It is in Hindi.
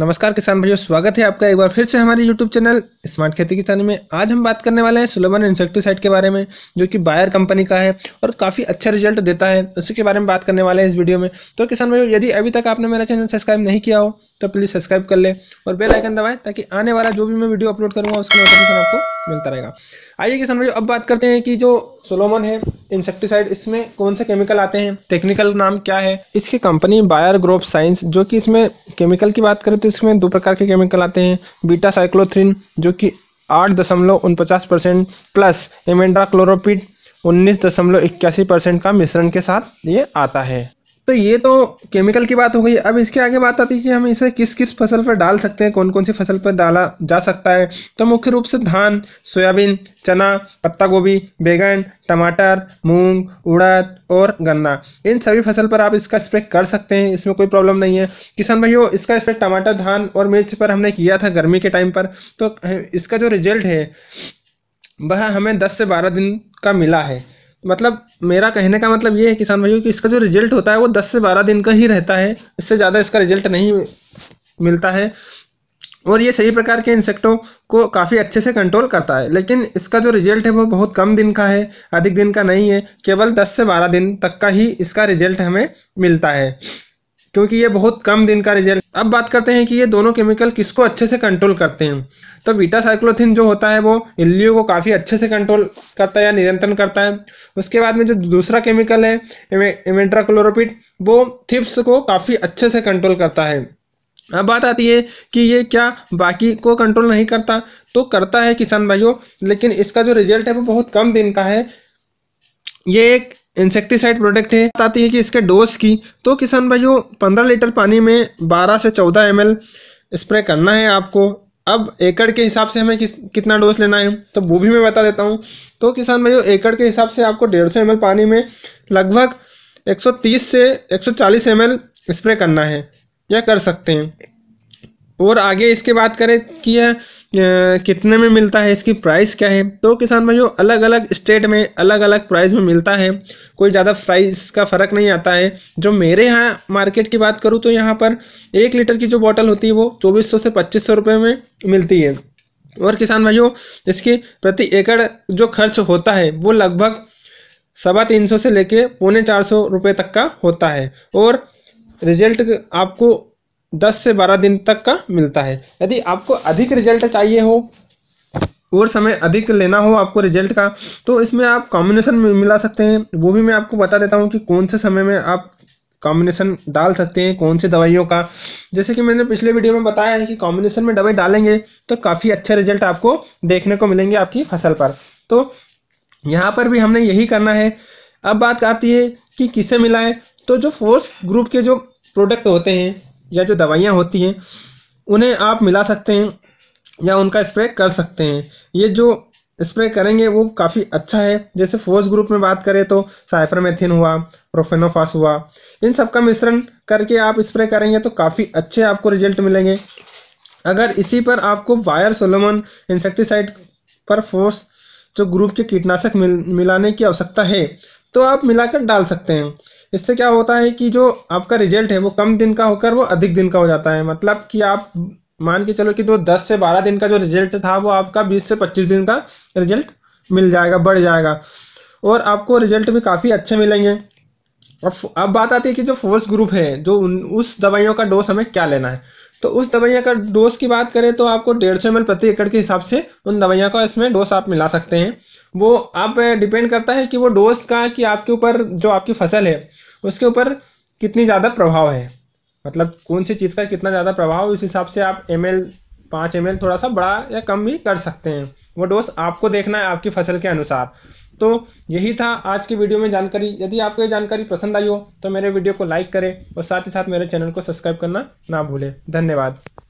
नमस्कार किसान भाइयों स्वागत है आपका एक बार फिर से हमारे YouTube चैनल स्मार्ट खेती किसानी में आज हम बात करने वाले हैं सुलेमन इंसेक्टिसाइड के बारे में जो कि बायर कंपनी का है और काफ़ी अच्छा रिजल्ट देता है उसी के बारे में बात करने वाले हैं इस वीडियो में तो किसान भाइयों यदि अभी तक आपने मेरा चैनल सब्सक्राइब नहीं किया हो तो प्लीज़ सब्सक्राइब कर लें और बेलाइकन दबाएँ ताकि आने वाला जो भी मैं वीडियो अपलोड करूँगा उसका नोटिफिकेशन आपको मिलता रहेगा आइए किसान भाई अब बात करते हैं कि जो सोलोमन है इंसेक्टिसाइड इसमें कौन से केमिकल आते हैं टेक्निकल नाम क्या है इसकी कंपनी बायर ग्रोप साइंस जो कि इसमें केमिकल की बात करें तो इसमें दो प्रकार के केमिकल आते हैं बीटा साइक्लोथ्रिन जो कि आठ दशमलव उनपचास परसेंट प्लस एमेंड्रा क्लोरोपिड उन्नीस दशमलव इक्यासी परसेंट का मिश्रण के साथ ये आता है तो ये तो केमिकल की बात हो गई अब इसके आगे बात आती है कि हम इसे किस किस फसल पर डाल सकते हैं कौन कौन सी फसल पर डाला जा सकता है तो मुख्य रूप से धान सोयाबीन चना पत्ता गोभी बैगन टमाटर मूंग उड़द और गन्ना इन सभी फसल पर आप इसका स्प्रे कर सकते हैं इसमें कोई प्रॉब्लम नहीं है किसान भाइयों इसका स्प्रे टमाटर धान और मिर्च पर हमने किया था गर्मी के टाइम पर तो इसका जो रिजल्ट है वह हमें दस से बारह दिन का मिला है मतलब मेरा कहने का मतलब ये है किसान भाइयों कि इसका जो रिजल्ट होता है वो दस से बारह दिन का ही रहता है इससे ज़्यादा इसका रिजल्ट नहीं मिलता है और ये सही प्रकार के इंसेक्टों को काफ़ी अच्छे से कंट्रोल करता है लेकिन इसका जो रिजल्ट है वो बहुत कम दिन का है अधिक दिन का नहीं है केवल 10 से 12 दिन तक का ही इसका रिजल्ट हमें मिलता है क्योंकि ये बहुत कम दिन का रिजल्ट अब बात करते हैं कि ये दोनों केमिकल किसको अच्छे से कंट्रोल करते हैं तो वीटा साइक्लोथिन जो होता है वो इल्लियों को काफ़ी अच्छे से कंट्रोल करता है या नियंत्रण करता है उसके बाद में जो दूसरा केमिकल है इमेंट्राक्लोरोपिड वो थिप्स को काफ़ी अच्छे से कंट्रोल करता है अब बात आती है कि ये क्या बाकी को कंट्रोल नहीं करता तो करता है किसान भाइयों लेकिन इसका जो रिजल्ट है वो बहुत कम दिन का है ये एक इंसेक्टिसाइड प्रोडक्ट है बताती है कि इसके डोज की तो किसान जो पंद्रह लीटर पानी में बारह से चौदह एम स्प्रे करना है आपको अब एकड़ के हिसाब से हमें किस कितना डोज लेना है तो वो भी मैं बता देता हूँ तो किसान भाई एकड़ के हिसाब से आपको डेढ़ सौ एम पानी में लगभग 130 से 140 सौ स्प्रे करना है या कर सकते हैं और आगे इसके बात करें कि यह कितने में मिलता है इसकी प्राइस क्या है तो किसान भाइयों अलग अलग स्टेट में अलग अलग प्राइस में मिलता है कोई ज़्यादा प्राइस का फ़र्क नहीं आता है जो मेरे यहाँ मार्केट की बात करूँ तो यहाँ पर एक लीटर की जो बॉटल होती है वो चौबीस सौ से पच्चीस सौ रुपये में मिलती है और किसान भाइयों इसके प्रति एकड़ जो खर्च होता है वो लगभग सवा तीन सौ से लेके पौने चार सौ रुपये तक का होता है और रिजल्ट आपको दस से बारह दिन तक का मिलता है यदि आपको अधिक रिजल्ट चाहिए हो और समय अधिक लेना हो आपको रिजल्ट का तो इसमें आप कॉम्बिनेशन मिला सकते हैं वो भी मैं आपको बता देता हूँ कि कौन से समय में आप कॉम्बिनेशन डाल सकते हैं कौन से दवाइयों का जैसे कि मैंने पिछले वीडियो में बताया है कि कॉम्बिनेशन में दवाई डालेंगे तो काफ़ी अच्छे रिजल्ट आपको देखने को मिलेंगे आपकी फसल पर तो यहाँ पर भी हमने यही करना है अब बात आती है कि किसे मिलाएं तो जो फोर्स ग्रुप के जो प्रोडक्ट होते हैं या जो दवाइयाँ होती हैं उन्हें आप मिला सकते हैं या उनका स्प्रे कर सकते हैं ये जो स्प्रे करेंगे वो काफ़ी अच्छा है जैसे फोर्स ग्रुप में बात करें तो साइफरमेथिन हुआ प्रोफेनोफास हुआ इन सब का मिश्रण करके आप स्प्रे करेंगे तो काफ़ी अच्छे आपको रिजल्ट मिलेंगे अगर इसी पर आपको वायर सोलोमन इंसेक्टिसाइड पर फोर्स जो ग्रुप के कीटनाशक मिल मिलाने की आवश्यकता है तो आप मिलाकर डाल सकते हैं इससे क्या होता है कि जो आपका रिजल्ट है वो कम दिन का होकर वो अधिक दिन का हो जाता है मतलब कि आप मान के चलो कि जो दस से बारह दिन का जो रिजल्ट था वो आपका बीस से पच्चीस दिन का रिजल्ट मिल जाएगा बढ़ जाएगा और आपको रिजल्ट भी काफ़ी अच्छे मिलेंगे अब अब बात आती है कि जो फोर्स ग्रुप है जो उन उस दवाइयों का डोज हमें क्या लेना है तो उस दवाइयाँ का डोज की बात करें तो आपको डेढ़ सौ एम प्रति एकड़ के हिसाब से उन दवाइयाँ का इसमें डोज आप मिला सकते हैं वो आप डिपेंड करता है कि वो डोज का कि आपके ऊपर जो आपकी फसल है उसके ऊपर कितनी ज़्यादा प्रभाव है मतलब कौन सी चीज़ का कितना ज़्यादा प्रभाव उस हिसाब से आप एम एल पाँच एम थोड़ा सा बड़ा या कम भी कर सकते हैं वो डोज आपको देखना है आपकी फसल के अनुसार तो यही था आज की वीडियो में जानकारी यदि आपको ये जानकारी पसंद आई हो तो मेरे वीडियो को लाइक करें और साथ ही साथ मेरे चैनल को सब्सक्राइब करना ना भूलें धन्यवाद